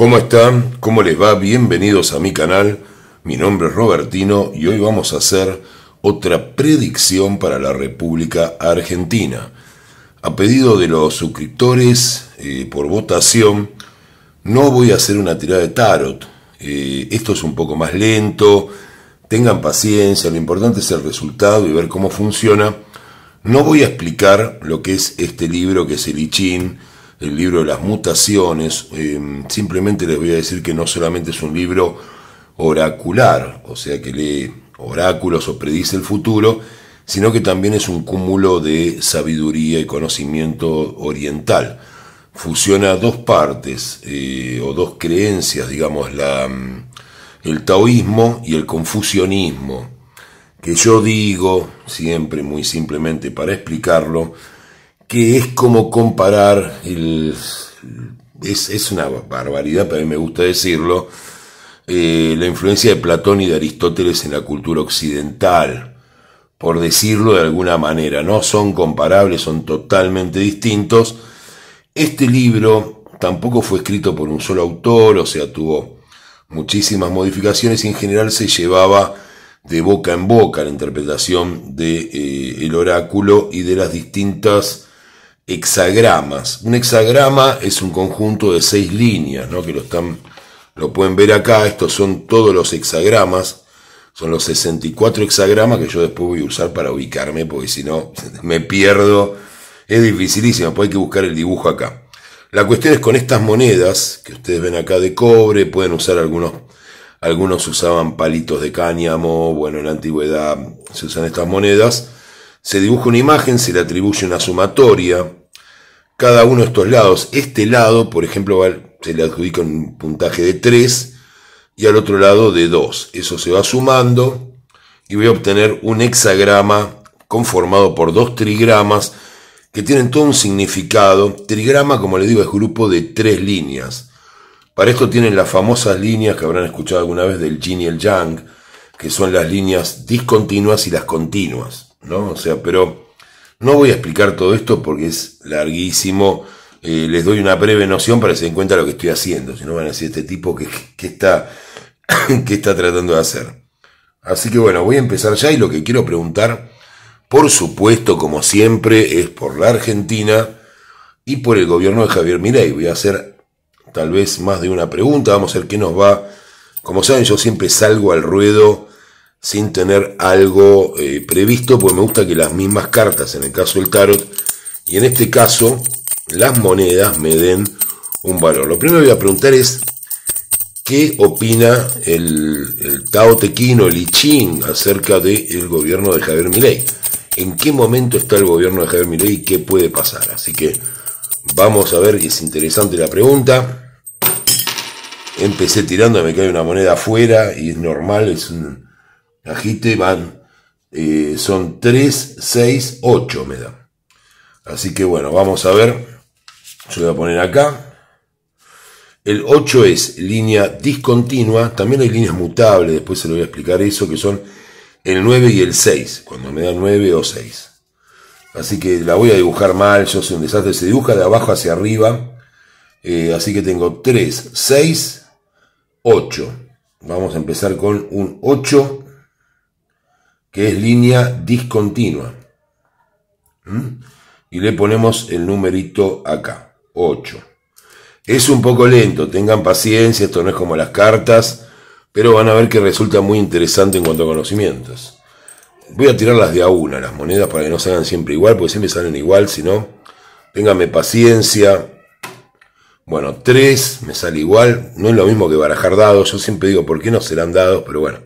¿Cómo están? ¿Cómo les va? Bienvenidos a mi canal. Mi nombre es Robertino y hoy vamos a hacer otra predicción para la República Argentina. A pedido de los suscriptores, eh, por votación, no voy a hacer una tirada de tarot. Eh, esto es un poco más lento. Tengan paciencia, lo importante es el resultado y ver cómo funciona. No voy a explicar lo que es este libro, que es el I el libro de las mutaciones, em, simplemente les voy a decir que no solamente es un libro oracular, o sea que lee oráculos o predice el futuro, sino que también es un cúmulo de sabiduría y conocimiento oriental. Fusiona dos partes eh, o dos creencias, digamos, la, em, el taoísmo y el confucianismo, que yo digo siempre muy simplemente para explicarlo, que es como comparar, el, es, es, una barbaridad, pero a mí me gusta decirlo, eh, la influencia de Platón y de Aristóteles en la cultura occidental, por decirlo de alguna manera, no son comparables, son totalmente distintos. Este libro tampoco fue escrito por un solo autor, o sea, tuvo muchísimas modificaciones y en general se llevaba de boca en boca la interpretación del de, eh, el oráculo y de las distintas hexagramas. Un hexagrama es un conjunto de seis líneas, ¿no? que lo, están, lo pueden ver acá. Estos son todos los hexagramas. Son los 64 hexagramas que yo después voy a usar para ubicarme, porque si no me pierdo. Es dificilísimo, pues hay que buscar el dibujo acá. La cuestión es con estas monedas que ustedes ven acá de cobre, pueden usar algunos, algunos usaban palitos de cáñamo, bueno, en la antigüedad se usan estas monedas. Se dibuja una imagen, se le atribuye una sumatoria, cada uno de estos lados. Este lado, por ejemplo, se le adjudica un puntaje de 3 y al otro lado de 2. Eso se va sumando y voy a obtener un hexagrama conformado por dos trigramas que tienen todo un significado. Trigrama, como les digo, es grupo de tres líneas. Para esto tienen las famosas líneas que habrán escuchado alguna vez del yin y el yang, que son las líneas discontinuas y las continuas, ¿no? O sea, pero no voy a explicar todo esto porque es larguísimo. Eh, les doy una breve noción para que se den cuenta de lo que estoy haciendo. Si no van a decir este tipo que, está, que está tratando de hacer. Así que bueno, voy a empezar ya y lo que quiero preguntar, por supuesto, como siempre, es por la Argentina y por el gobierno de Javier Milei. Voy a hacer tal vez más de una pregunta. Vamos a ver qué nos va. Como saben, yo siempre salgo al ruedo sin tener algo eh, previsto, porque me gusta que las mismas cartas, en el caso del tarot, y en este caso, las monedas me den un valor. Lo primero que voy a preguntar es, ¿qué opina el, Tao Tequino, el I Ching, acerca del gobierno de Javier Milei? ¿En qué momento está el gobierno de Javier Milei y qué puede pasar? Así que vamos a ver, es interesante la pregunta. Empecé tirando, me cae una moneda afuera y es normal, es un Agite van, eh, son 3, 6, 8 me da. Así que bueno, vamos a ver. Yo voy a poner acá. El 8 es línea discontinua. También hay líneas mutables, después se lo voy a explicar eso, que son el 9 y el 6, cuando me da 9 o 6. Así que la voy a dibujar mal, yo soy un desastre. Se dibuja de abajo hacia arriba. Eh, así que tengo 3, 6, 8. Vamos a empezar con un 8 que es línea discontinua. ¿Mm? Y le ponemos el numerito acá, 8. Es un poco lento, tengan paciencia, esto no es como las cartas, pero van a ver que resulta muy interesante en cuanto a conocimientos. Voy a tirarlas de a una, las monedas, para que no salgan siempre igual, porque siempre salen igual, si no, ténganme paciencia. Bueno, 3 me sale igual, no es lo mismo que barajar dados, yo siempre digo, ¿por qué no serán dados? Pero bueno,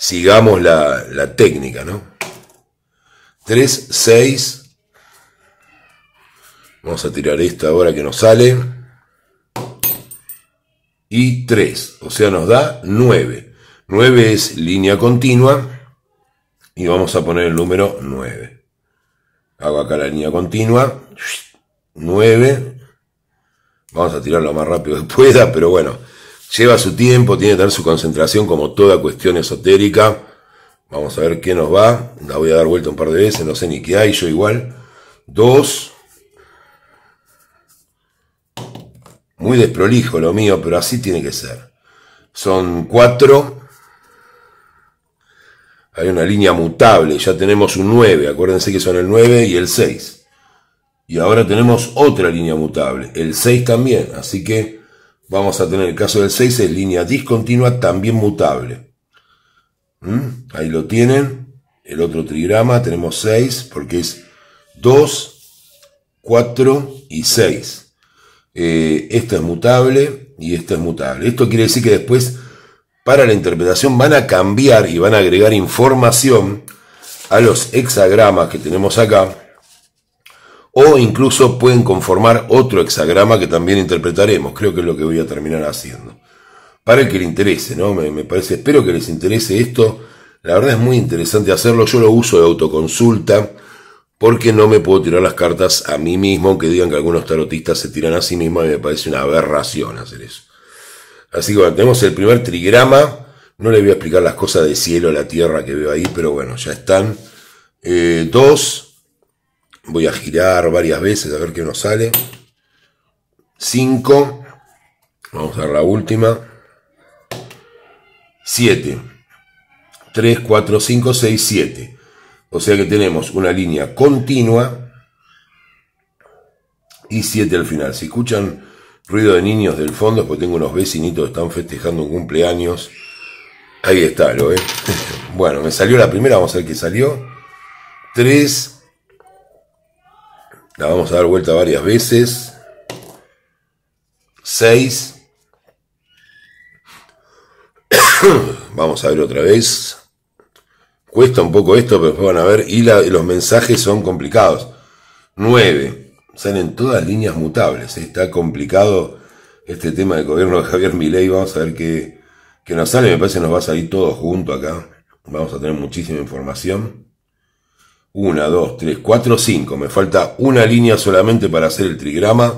sigamos la, técnica, ¿no? 3, 6. Vamos a tirar esta ahora que nos sale. Y 3, o sea, nos da 9. 9 es línea continua. Y vamos a poner el número 9. Hago acá la línea continua. 9. Vamos a tirar lo más rápido que pueda, pero bueno. Lleva su tiempo, tiene que tener su concentración como toda cuestión esotérica. Vamos a ver qué nos va. La voy a dar vuelta un par de veces, no sé ni qué hay, yo igual. Dos. Muy desprolijo lo mío, pero así tiene que ser. Son cuatro. Hay una línea mutable, ya tenemos un 9, acuérdense que son el 9 y el 6. Y ahora tenemos otra línea mutable, el 6 también, así que Vamos a tener el caso del 6, es línea discontinua, también mutable. ¿Mm? Ahí lo tienen. El otro trigrama, tenemos 6, porque es 2, 4 y 6. Eh, es mutable y esto es mutable. Esto quiere decir que después, para la interpretación, van a cambiar y van a agregar información a los hexagramas que tenemos acá o incluso pueden conformar otro hexagrama que también interpretaremos. Creo que es lo que voy a terminar haciendo. Para el que le interese, ¿no? Me, parece, espero que les interese esto. La verdad es muy interesante hacerlo. Yo lo uso de autoconsulta porque no me puedo tirar las cartas a mí mismo, Que digan que algunos tarotistas se tiran a sí mismos y me parece una aberración hacer eso. Así que bueno, tenemos el primer trigrama. No le voy a explicar las cosas de cielo, la tierra que veo ahí, pero bueno, ya están. Eh, dos, Voy a girar varias veces a ver qué nos sale. 5. Vamos a ver la última. 7. 3, 4, 5, 6, 7. O sea que tenemos una línea continua y 7 al final. Si escuchan ruido de niños del fondo, Porque tengo unos vecinitos que están festejando un cumpleaños. Ahí está, lo ve. bueno, me salió la primera, vamos a ver qué salió. 3, la vamos a dar vuelta varias veces. 6. vamos a ver otra vez. Cuesta un poco esto, pero van a ver. Y los mensajes son complicados. 9. Salen todas líneas mutables. ¿eh? Está complicado este tema del gobierno de Javier Milei. Vamos a ver qué, nos sale. Me parece que nos va a salir todos juntos acá. Vamos a tener muchísima información. 1, 2, 3, 4, 5. Me falta una línea solamente para hacer el trigrama.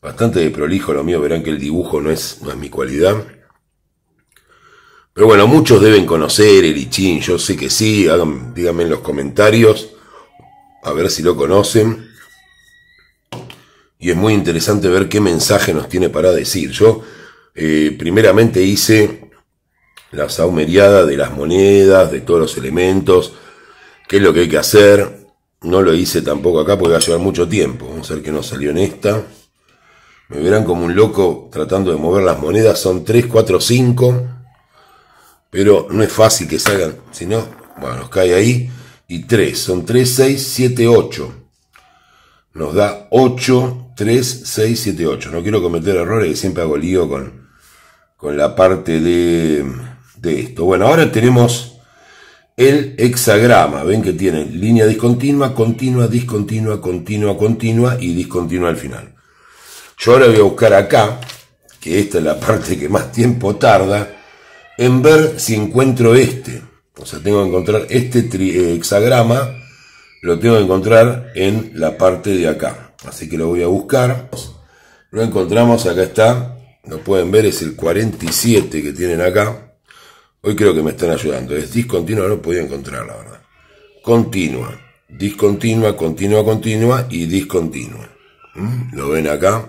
Bastante de prolijo lo mío, verán que el dibujo no es, no es mi cualidad. Pero bueno, muchos deben conocer el Ichin, yo sé que sí, hagan, díganme en los comentarios, a ver si lo conocen. Y es muy interesante ver qué mensaje nos tiene para decir. Yo eh, primeramente hice la saumeriada de las monedas, de todos los elementos, qué es lo que hay que hacer. No lo hice tampoco acá porque va a llevar mucho tiempo. Vamos a ver que no salió en esta. Me verán como un loco tratando de mover las monedas. Son 3, 4, 5. Pero no es fácil que salgan. Si no, bueno, nos cae ahí. Y 3. Son 3, 6, 7, 8. Nos da 8, 3, 6, 7, 8. No quiero cometer errores que siempre hago lío con, con la parte de, de esto. Bueno, ahora tenemos el hexagrama. Ven que tiene línea discontinua, continua, discontinua, continua, continua y discontinua al final. Yo ahora voy a buscar acá, que esta es la parte que más tiempo tarda, en ver si encuentro este. O sea, tengo que encontrar este eh, hexagrama, lo tengo que encontrar en la parte de acá. Así que lo voy a buscar. Lo encontramos, acá está. Lo pueden ver, es el 47 que tienen acá. Hoy creo que me están ayudando. Es discontinua, no podía encontrar, la verdad. Continua, discontinua, continua, continua y discontinua. ¿Mm? Lo ven acá.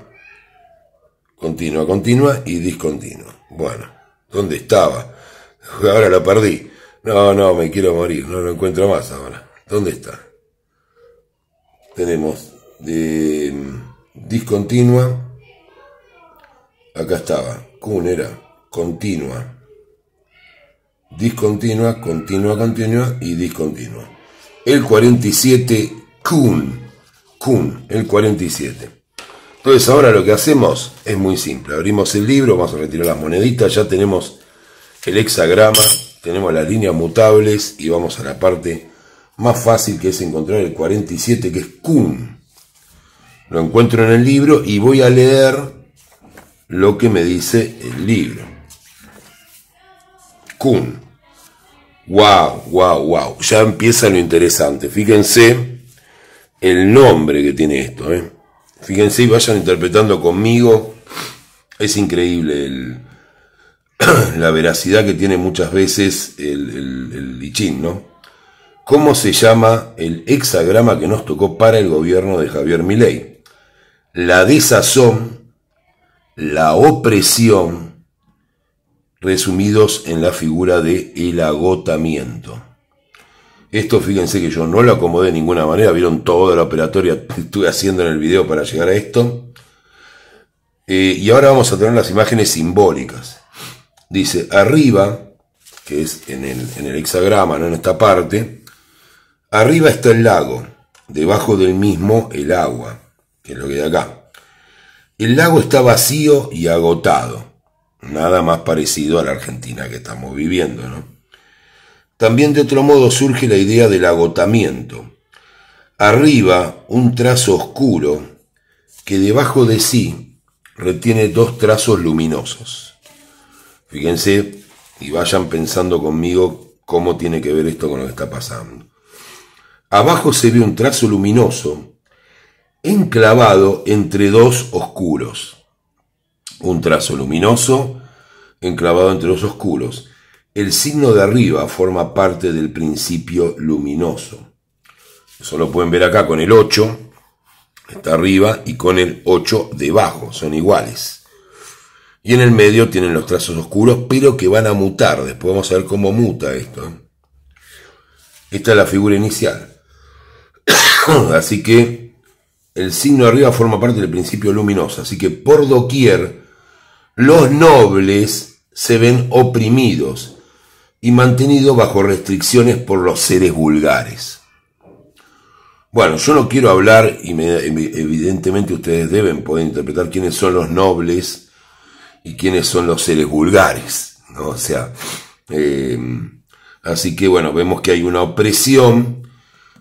Continua, continua y discontinua. Bueno, ¿dónde estaba? Ahora la perdí. No, no, me quiero morir. No lo encuentro más ahora. ¿Dónde está? Tenemos de em, discontinua. Acá estaba. ¿Cómo era continua discontinua, continua, continua y discontinua. El 47 Kun, Kun, el 47. Entonces ahora lo que hacemos es muy simple. Abrimos el libro, vamos a retirar las moneditas, ya tenemos el hexagrama, tenemos las líneas mutables y vamos a la parte más fácil que es encontrar el 47 que es Kun. Lo encuentro en el libro y voy a leer lo que me dice el libro. Kun. Wow, wow, wow. Ya empieza lo interesante. Fíjense el nombre que tiene esto. ¿eh? Fíjense y vayan interpretando conmigo. Es increíble la veracidad que tiene muchas veces el, el, el lichín, ¿no? ¿Cómo se llama el hexagrama que nos tocó para el gobierno de Javier Milei? La desazón, la opresión, resumidos en la figura de el agotamiento. Esto fíjense que yo no lo acomodé de ninguna manera, vieron toda la operatoria que estuve haciendo en el video para llegar a esto. Eh, y ahora vamos a tener las imágenes simbólicas. Dice, arriba, que es en el, en el hexagrama, no en esta parte, arriba está el lago, debajo del mismo el agua, que es lo que hay acá. El lago está vacío y agotado nada más parecido a la Argentina que estamos viviendo. ¿no? También de otro modo surge la idea del agotamiento. Arriba un trazo oscuro que debajo de sí retiene dos trazos luminosos. Fíjense y vayan pensando conmigo cómo tiene que ver esto con lo que está pasando. Abajo se ve un trazo luminoso enclavado entre dos oscuros un trazo luminoso enclavado entre los oscuros. El signo de arriba forma parte del principio luminoso. Eso lo pueden ver acá con el 8, está arriba, y con el 8 debajo, son iguales. Y en el medio tienen los trazos oscuros, pero que van a mutar. Después vamos a ver cómo muta esto. ¿eh? Esta es la figura inicial. Así que el signo de arriba forma parte del principio luminoso. Así que por doquier los nobles se ven oprimidos y mantenidos bajo restricciones por los seres vulgares. Bueno, yo no quiero hablar, y evidentemente ustedes deben poder interpretar quiénes son los nobles y quiénes son los seres vulgares, ¿no? O sea, eh, así que bueno, vemos que hay una opresión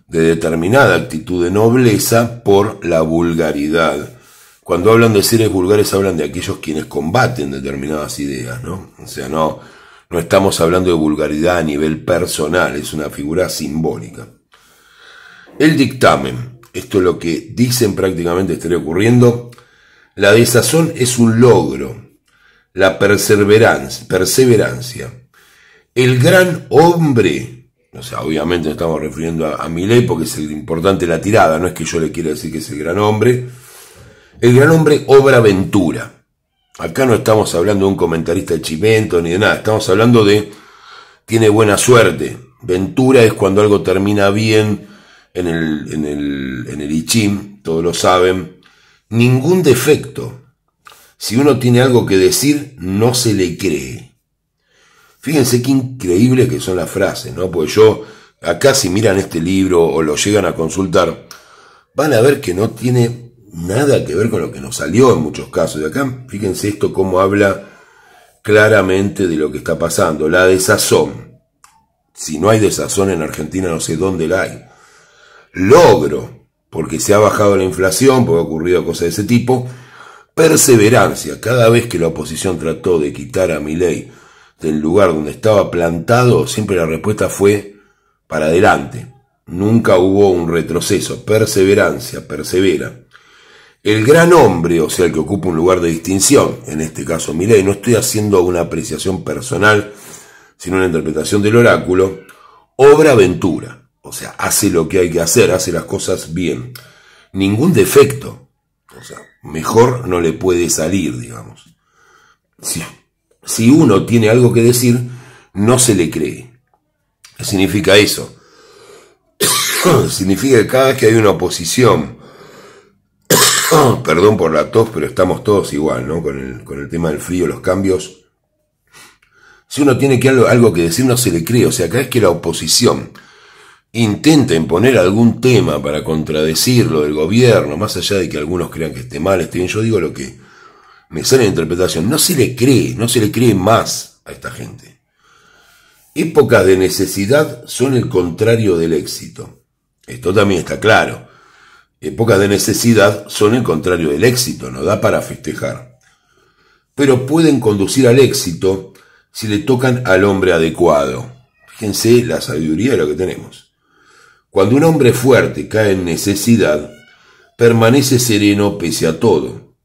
de determinada actitud de nobleza por la vulgaridad cuando hablan de seres vulgares hablan de aquellos quienes combaten determinadas ideas, ¿no? O sea, no, no estamos hablando de vulgaridad a nivel personal, es una figura simbólica. El dictamen, esto es lo que dicen prácticamente estaría ocurriendo, la desazón es un logro, la perseverancia, El gran hombre, o sea, obviamente estamos refiriendo a, Millet Milei porque es el importante la tirada, no es que yo le quiera decir que es el gran hombre, el gran hombre obra ventura. Acá no estamos hablando de un comentarista de Chimento ni de nada, estamos hablando de tiene buena suerte. Ventura es cuando algo termina bien en el, en el, en el Ichim, todos lo saben. Ningún defecto. Si uno tiene algo que decir, no se le cree. Fíjense qué increíbles que son las frases, ¿no? Porque yo, acá si miran este libro o lo llegan a consultar, van a ver que no tiene nada que ver con lo que nos salió en muchos casos. de acá, fíjense esto cómo habla claramente de lo que está pasando. La desazón. Si no hay desazón en Argentina, no sé dónde la hay. Logro, porque se ha bajado la inflación, porque ha ocurrido cosas de ese tipo. Perseverancia. Cada vez que la oposición trató de quitar a ley del lugar donde estaba plantado, siempre la respuesta fue para adelante. Nunca hubo un retroceso. Perseverancia, persevera. El gran hombre, o sea, el que ocupa un lugar de distinción, en este caso mire, no estoy haciendo una apreciación personal, sino una interpretación del oráculo, obra aventura, o sea, hace lo que hay que hacer, hace las cosas bien. Ningún defecto, o sea, mejor no le puede salir, digamos. Si, si uno tiene algo que decir, no se le cree. ¿Qué significa eso? significa que cada vez que hay una oposición, Perdón por la tos, pero estamos todos igual, ¿no? Con el, tema del frío, los cambios. Si uno tiene que algo, que decir, no se le cree. O sea, cada vez que la oposición intenta imponer algún tema para contradecirlo del gobierno, más allá de que algunos crean que esté mal, esté bien, yo digo lo que me sale de interpretación. No se le cree, no se le cree más a esta gente. Épocas de necesidad son el contrario del éxito. Esto también está claro. Épocas de necesidad son el contrario del éxito, no da para festejar. Pero pueden conducir al éxito si le tocan al hombre adecuado. Fíjense la sabiduría de lo que tenemos. Cuando un hombre fuerte cae en necesidad, permanece sereno pese a todo,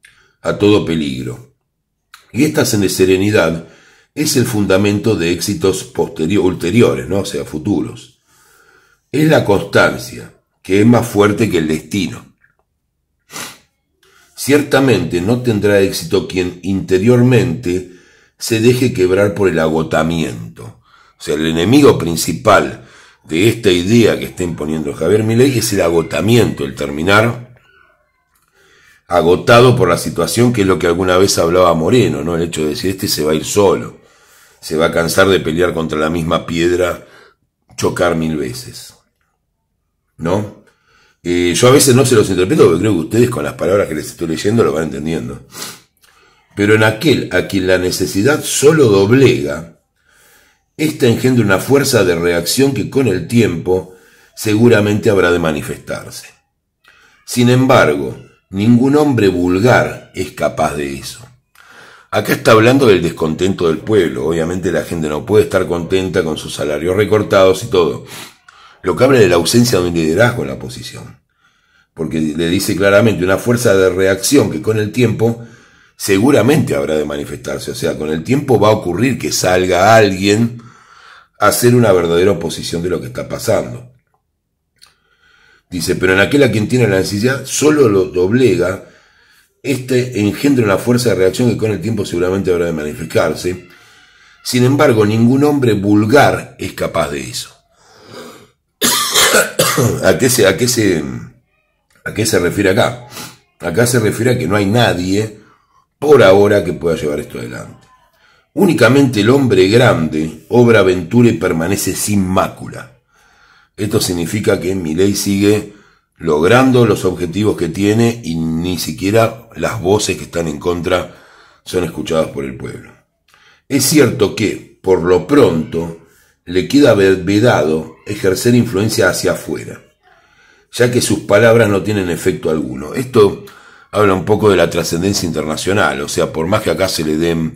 a todo peligro. Y esta serenidad es el fundamento de éxitos posteriores, ulteriores, ¿no? o sea, futuros. Es la constancia, que es más fuerte que el destino. Ciertamente no tendrá éxito quien interiormente se deje quebrar por el agotamiento. O sea, el enemigo principal de esta idea que está imponiendo Javier Milei es el agotamiento, el terminar agotado por la situación, que es lo que alguna vez hablaba Moreno, ¿no? El hecho de decir, este se va a ir solo, se va a cansar de pelear contra la misma piedra, chocar mil veces, ¿no? yo a veces no se los interpreto porque creo que ustedes con las palabras que les estoy leyendo lo van entendiendo. Pero en aquel a quien la necesidad solo doblega, ésta este engendra una fuerza de reacción que con el tiempo seguramente habrá de manifestarse. Sin embargo, ningún hombre vulgar es capaz de eso. Acá está hablando del descontento del pueblo. Obviamente la gente no puede estar contenta con sus salarios recortados y todo lo que habla de la ausencia de un liderazgo en la oposición. Porque le dice claramente una fuerza de reacción que con el tiempo seguramente habrá de manifestarse. O sea, con el tiempo va a ocurrir que salga alguien a hacer una verdadera oposición de lo que está pasando. Dice, pero en aquel a quien tiene la necesidad solo lo doblega. Este engendra una fuerza de reacción que con el tiempo seguramente habrá de manifestarse. Sin embargo, ningún hombre vulgar es capaz de eso. ¿A qué, se, a, se, ¿A qué se refiere acá? Acá se refiere a que no hay nadie por ahora que pueda llevar esto adelante. Únicamente el hombre grande obra aventura y permanece sin mácula. Esto significa que ley sigue logrando los objetivos que tiene y ni siquiera las voces que están en contra son escuchadas por el pueblo. Es cierto que, por lo pronto, le queda vedado ejercer influencia hacia afuera, ya que sus palabras no tienen efecto alguno. Esto habla un poco de la trascendencia internacional, o sea, por más que acá se le den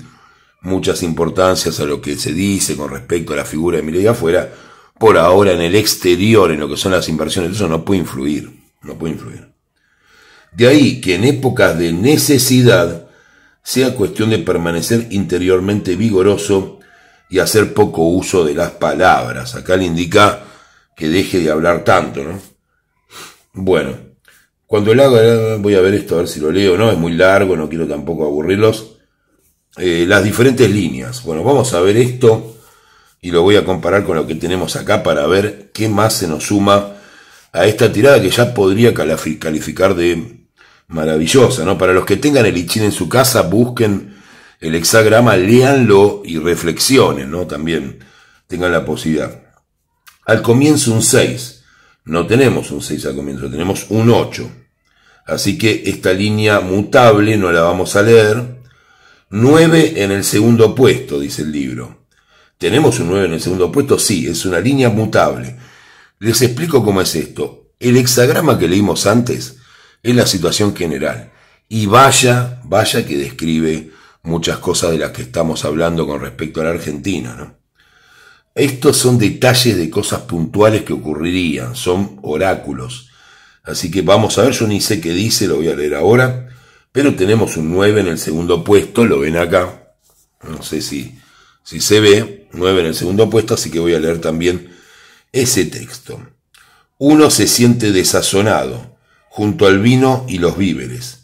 muchas importancias a lo que se dice con respecto a la figura de Milei afuera, por ahora en el exterior, en lo que son las inversiones, eso no puede influir, no puede influir. De ahí que en épocas de necesidad sea cuestión de permanecer interiormente vigoroso, y hacer poco uso de las palabras. Acá le indica que deje de hablar tanto, ¿no? Bueno, cuando el haga, voy a ver esto, a ver si lo leo, ¿no? Es muy largo, no quiero tampoco aburrirlos. Eh, las diferentes líneas. Bueno, vamos a ver esto y lo voy a comparar con lo que tenemos acá para ver qué más se nos suma a esta tirada que ya podría calificar de maravillosa, ¿no? Para los que tengan el Ichin en su casa, busquen el hexagrama, léanlo y reflexionen, ¿no? También tengan la posibilidad. Al comienzo un 6. No tenemos un 6 al comienzo, tenemos un 8. Así que esta línea mutable no la vamos a leer. 9 en el segundo puesto, dice el libro. ¿Tenemos un 9 en el segundo puesto? Sí, es una línea mutable. Les explico cómo es esto. El hexagrama que leímos antes es la situación general. Y vaya, vaya que describe muchas cosas de las que estamos hablando con respecto a la Argentina. ¿no? Estos son detalles de cosas puntuales que ocurrirían, son oráculos. Así que vamos a ver, yo ni sé qué dice, lo voy a leer ahora, pero tenemos un 9 en el segundo puesto, lo ven acá, no sé si, si se ve, 9 en el segundo puesto, así que voy a leer también ese texto. Uno se siente desazonado, junto al vino y los víveres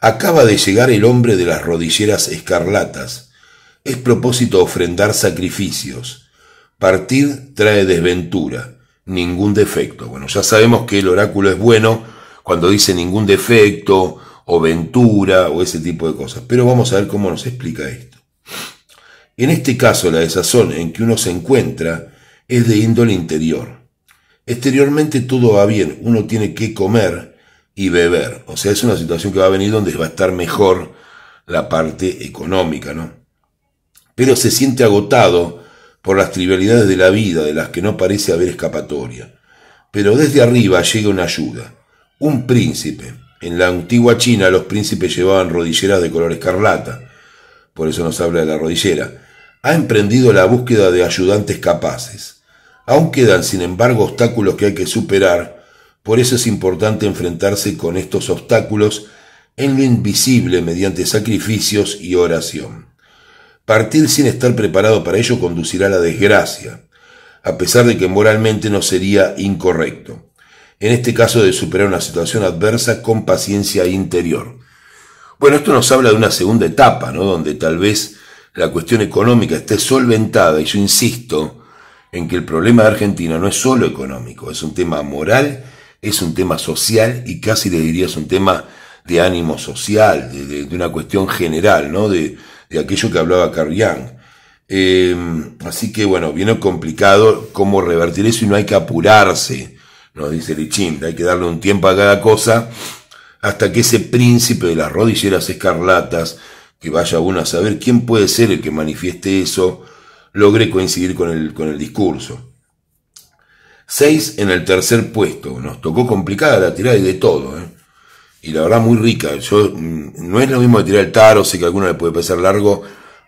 Acaba de llegar el hombre de las rodilleras escarlatas. Es propósito ofrendar sacrificios. Partir trae desventura, ningún defecto. Bueno, ya sabemos que el oráculo es bueno cuando dice ningún defecto o ventura o ese tipo de cosas, pero vamos a ver cómo nos explica esto. En este caso, la desazón en que uno se encuentra es de índole interior. Exteriormente todo va bien, uno tiene que comer, y beber. O sea, es una situación que va a venir donde va a estar mejor la parte económica, ¿no? Pero se siente agotado por las trivialidades de la vida, de las que no parece haber escapatoria. Pero desde arriba llega una ayuda. Un príncipe. En la antigua China los príncipes llevaban rodilleras de color escarlata, por eso nos habla de la rodillera, ha emprendido la búsqueda de ayudantes capaces. Aún quedan, sin embargo, obstáculos que hay que superar por eso es importante enfrentarse con estos obstáculos en lo invisible mediante sacrificios y oración. Partir sin estar preparado para ello conducirá a la desgracia, a pesar de que moralmente no sería incorrecto. En este caso de superar una situación adversa con paciencia interior. Bueno, esto nos habla de una segunda etapa, ¿no? Donde tal vez la cuestión económica esté solventada, y yo insisto en que el problema de Argentina no es solo económico, es un tema moral es un tema social y casi le diría es un tema de ánimo social, de, una cuestión general, ¿no? De, aquello que hablaba Carl em, así que bueno, viene complicado cómo revertir eso y no hay que apurarse, nos dice Lichín, hay que darle un tiempo a cada cosa hasta que ese príncipe de las rodilleras escarlatas, que vaya uno a saber quién puede ser el que manifieste eso, logre coincidir con el, con el discurso. 6 en el tercer puesto. Nos tocó complicada la tirada y de todo. ¿eh? Y la verdad muy rica. Yo, mm, no es lo mismo tirar el taro, sé que a alguno le puede parecer largo,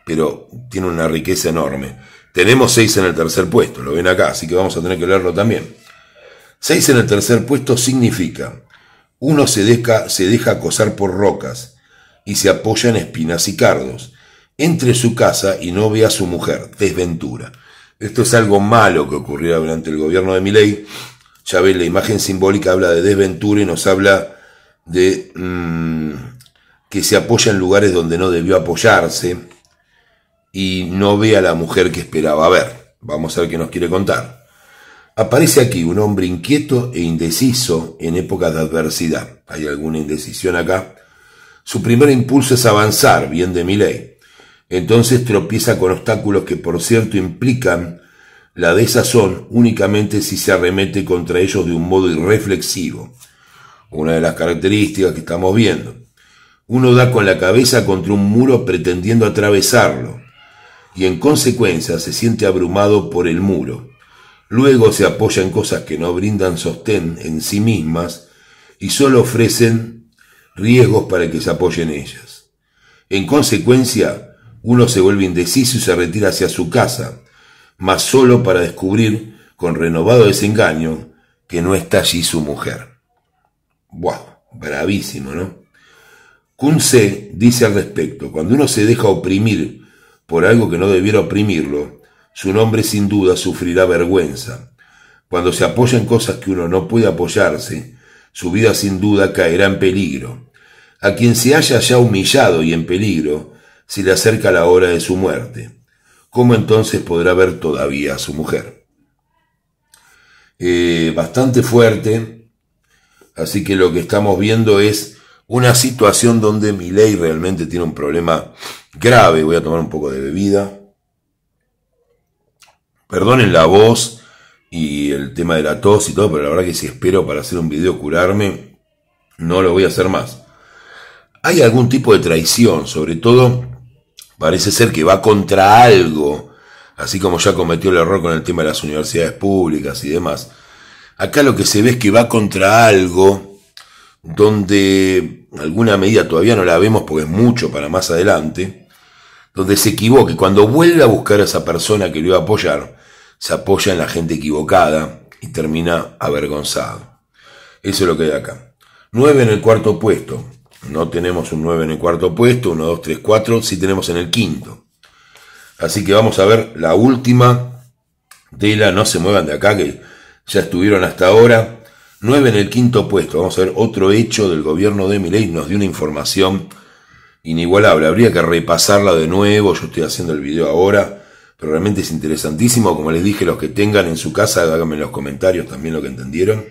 pero tiene una riqueza enorme. Tenemos seis en el tercer puesto, lo ven acá, así que vamos a tener que leerlo también. Seis en el tercer puesto significa, uno se deja, se deja acosar por rocas y se apoya en espinas y cardos. Entre su casa y no ve a su mujer, desventura. Esto es algo malo que ocurrió durante el gobierno de Milei. Ya ves, la imagen simbólica habla de desventura y nos habla de mm, que se apoya en lugares donde no debió apoyarse y no ve a la mujer que esperaba ver. Vamos a ver qué nos quiere contar. Aparece aquí un hombre inquieto e indeciso en épocas de adversidad. ¿Hay alguna indecisión acá? Su primer impulso es avanzar, bien de mi entonces tropieza con obstáculos que por cierto implican la desazón únicamente si se arremete contra ellos de un modo irreflexivo. Una de las características que estamos viendo. Uno da con la cabeza contra un muro pretendiendo atravesarlo y en consecuencia se siente abrumado por el muro. Luego se apoya en cosas que no brindan sostén en sí mismas y solo ofrecen riesgos para que se apoyen ellas. En consecuencia, uno se vuelve indeciso y se retira hacia su casa, mas solo para descubrir, con renovado desengaño, que no está allí su mujer. ¡Buah! Bravísimo, ¿no? Kunze dice al respecto, cuando uno se deja oprimir por algo que no debiera oprimirlo, su nombre sin duda sufrirá vergüenza. Cuando se apoya en cosas que uno no puede apoyarse, su vida sin duda caerá en peligro. A quien se haya ya humillado y en peligro, si le acerca la hora de su muerte. ¿Cómo entonces podrá ver todavía a su mujer? Eh, bastante fuerte, así que lo que estamos viendo es una situación donde mi ley realmente tiene un problema grave. Voy a tomar un poco de bebida. Perdonen la voz y el tema de la tos y todo, pero la verdad que si espero para hacer un video curarme, no lo voy a hacer más. Hay algún tipo de traición, sobre todo parece ser que va contra algo, así como ya cometió el error con el tema de las universidades públicas y demás. Acá lo que se ve es que va contra algo donde alguna medida todavía no la vemos porque es mucho para más adelante, donde se equivoque. Cuando vuelve a buscar a esa persona que le iba a apoyar, se apoya en la gente equivocada y termina avergonzado. Eso es lo que hay acá. 9 en el cuarto puesto, no tenemos un 9 en el cuarto puesto, 1, 2, 3, 4, sí tenemos en el quinto. Así que vamos a ver la última tela, no se muevan de acá, que ya estuvieron hasta ahora. 9 en el quinto puesto, vamos a ver otro hecho del gobierno de Milei, nos dio una información inigualable, habría que repasarla de nuevo, yo estoy haciendo el video ahora, pero realmente es interesantísimo, como les dije, los que tengan en su casa, háganme en los comentarios también lo que entendieron.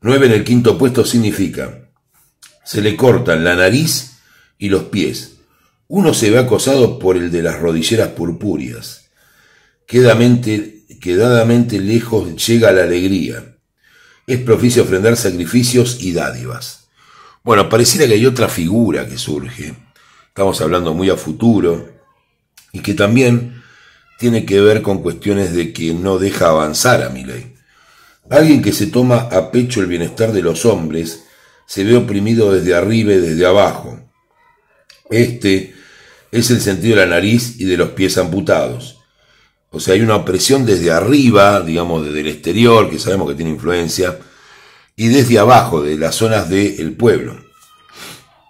9 en el quinto puesto significa se le cortan la nariz y los pies. Uno se ve acosado por el de las rodilleras purpúreas. quedadamente lejos llega la alegría. Es propicio ofrendar sacrificios y dádivas. Bueno, pareciera que hay otra figura que surge. Estamos hablando muy a futuro y que también tiene que ver con cuestiones de que no deja avanzar a mi ley. Alguien que se toma a pecho el bienestar de los hombres se ve oprimido desde arriba y desde abajo. Este es el sentido de la nariz y de los pies amputados. O sea, hay una opresión desde arriba, digamos, desde el exterior, que sabemos que tiene influencia, y desde abajo, de las zonas del pueblo.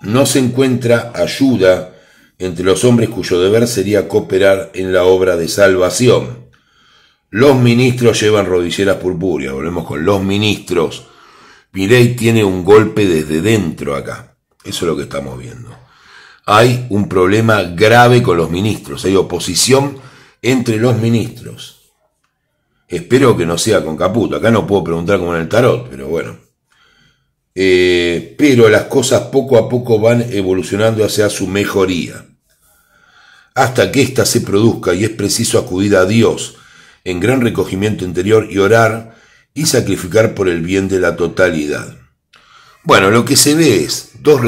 No se encuentra ayuda entre los hombres cuyo deber sería cooperar en la obra de salvación. Los ministros llevan rodilleras purpúreas, volvemos con los ministros Pirey tiene un golpe desde dentro acá. Eso es lo que estamos viendo. Hay un problema grave con los ministros, hay oposición entre los ministros. Espero que no sea con Caputo, acá no puedo preguntar como en el tarot, pero bueno. Eh, pero las cosas poco a poco van evolucionando hacia su mejoría. Hasta que ésta se produzca y es preciso acudir a Dios en gran recogimiento interior y orar y sacrificar por el bien de la totalidad. Bueno, lo que se ve es dos,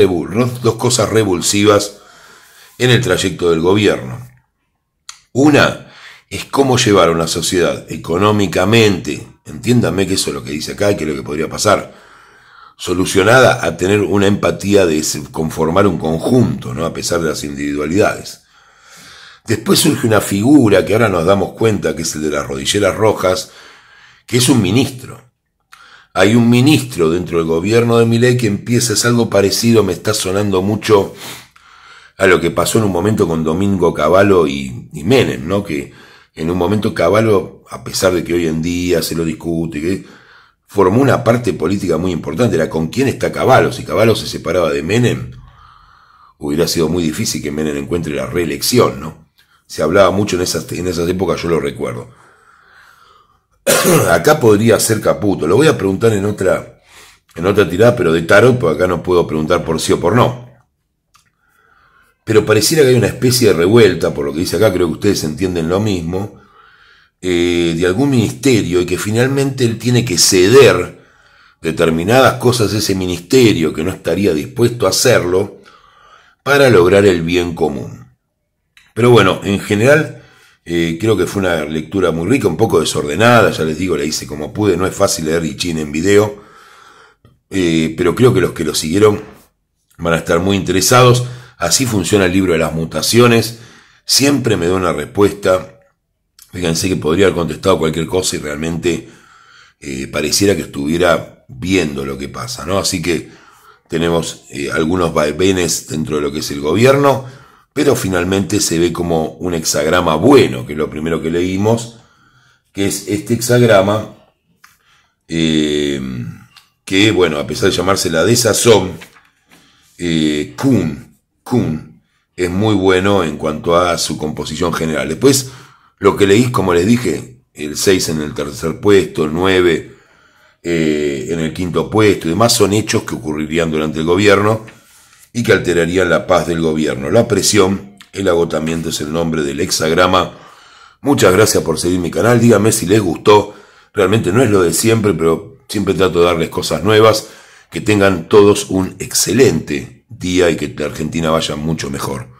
dos cosas revulsivas en el trayecto del gobierno. Una es cómo llevar a una sociedad económicamente, entiéndame que eso es lo que dice acá, que es lo que podría pasar, solucionada a tener una empatía de conformar un conjunto, ¿no? a pesar de las individualidades. Después surge una figura que ahora nos damos cuenta que es el de las rodilleras rojas, que es un ministro. Hay un ministro dentro del gobierno de Milei que empieza, es algo parecido, me está sonando mucho a lo que pasó en un momento con Domingo Cavallo y, Menem, ¿no? Que en un momento Cavallo, a pesar de que hoy en día se lo discute, formó una parte política muy importante, era con quién está Cavallo. Si Cavallo se separaba de Menem, hubiera sido muy difícil que Menem encuentre la reelección, ¿no? Se hablaba mucho en esas, en esas épocas, yo lo recuerdo. acá podría ser Caputo. Lo voy a preguntar en otra, en otra tirada, pero de tarot, porque acá no puedo preguntar por sí o por no. Pero pareciera que hay una especie de revuelta, por lo que dice acá, creo que ustedes entienden lo mismo, eh, de algún ministerio y que finalmente él tiene que ceder determinadas cosas a ese ministerio que no estaría dispuesto a hacerlo para lograr el bien común. Pero bueno, en general eh, creo que fue una lectura muy rica, un poco desordenada, ya les digo, la hice como pude, no es fácil leer Ichin en video, eh, pero creo que los que lo siguieron van a estar muy interesados. Así funciona el libro de las mutaciones, siempre me da una respuesta, fíjense que podría haber contestado cualquier cosa y realmente eh, pareciera que estuviera viendo lo que pasa, Así que tenemos algunos vaivenes dentro de lo que es el gobierno, pero finalmente se ve como un hexagrama bueno, que es lo primero que leímos, que es este hexagrama, eh, que, bueno, a pesar de llamarse la de eh, Kun kun es muy bueno en cuanto a su composición general. Después, lo que leí, como les dije, el 6 en el tercer puesto, el 9 eh, en el quinto puesto y demás, son hechos que ocurrirían durante el gobierno y que alterarían la paz del gobierno. La presión, el agotamiento es el nombre del hexagrama. Muchas gracias por seguir mi canal. Díganme si les gustó. Realmente no es lo de siempre, pero siempre trato de darles cosas nuevas. Que tengan todos un excelente día y que la Argentina vaya mucho mejor.